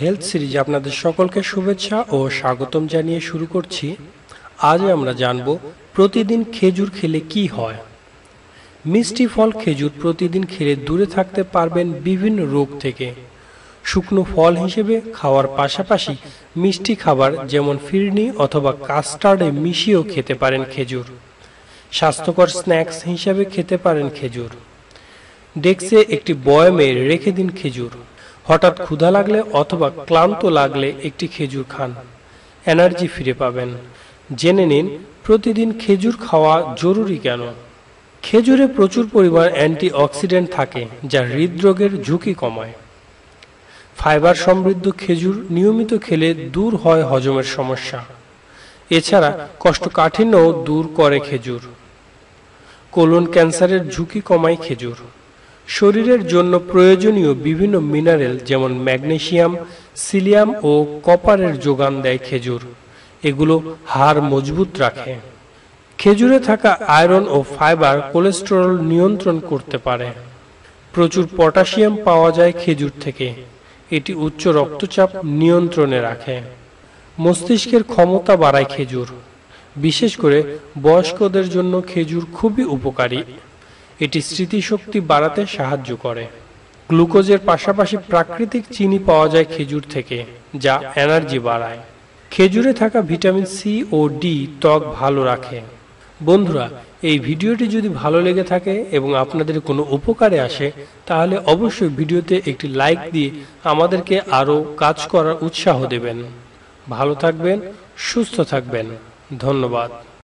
health series আপনাদের সকলকে শুভেচ্ছা ও স্বাগতম জানিয়ে শুরু করছি আজ আমরা জানব প্রতিদিন খেজুর খেলে কি হয় মিষ্টি ফল খেজুর প্রতিদিন খেলে দূরে থাকতে পারবেন বিভিন্ন রোগ থেকে শুকনো ফল হিসেবে খাওয়ার পাশাপাশি মিষ্টি খাবার যেমন ফিরনি অথবা কাস্টার্ডে মিশিয়েও খেতে পারেন খেজুর স্বাস্থ্যকর স্ন্যাক্স হিসাবে খেতে পারেন খেজুর ডেক্সে একটি বয়মে রেখে দিন খেজুর হঠাৎ ক্ষুধা লাগলে অথবা ক্লান্ত লাগলে একটি খেজুর খান এনার্জি ফিরে পাবেন জেনে নিন প্রতিদিন খেজুর খাওয়া জরুরি কেন খেজুরে প্রচুর পরিমাণ অ্যান্টিঅক্সিডেন্ট থাকে যা হৃদরোগের ঝুঁকি কমায় ফাইবার সমৃদ্ধ খেজুর নিয়মিত খেলে দূর হয় হজমের সমস্যা এছাড়া কষ্টকাঠিন্যও দূর করে খেজুর কোলন ক্যান্সারের ঝুঁকি কমায় খেজুর শরীরের জন্য প্রয়োজনীয় বিভিন্ন মিনারেল যেমন ম্যাগনেশিয়াম সিলিয়াম ও কপারের যোগান দেয় খেজুর এগুলো হাড় মজবুত রাখে খেজুরে থাকা আয়রন ও ফাইবার কোলেস্টেরল নিয়ন্ত্রণ করতে পারে প্রচুর পটাশিয়াম পাওয়া যায় খেজুর থেকে এটি উচ্চ রক্তচাপ নিয়ন্ত্রণে রাখে মস্তিষ্কের ক্ষমতা বাড়ায় খেজুর বিশেষ করে বয়স্কদের জন্য খেজুর খুবই উপকারী এটি স্মৃতিশক্তি বাড়াতে সাহায্য করে গ্লুকোজের পাশাপাশি প্রাকৃতিক চিনি পাওয়া যায় খেজুর থেকে যা এনার্জি বাড়ায় খেজুরে থাকা ভিটামিন সি ও ডি ত্বক ভালো রাখে বন্ধুরা এই ভিডিওটি যদি ভালো লেগে থাকে এবং আপনাদের কোনো উপকারে আসে তাহলে অবশ্যই ভিডিওতে একটি লাইক দিয়ে আমাদেরকে আরও কাজ করার উৎসাহ দেবেন ভালো থাকবেন সুস্থ থাকবেন ধন্যবাদ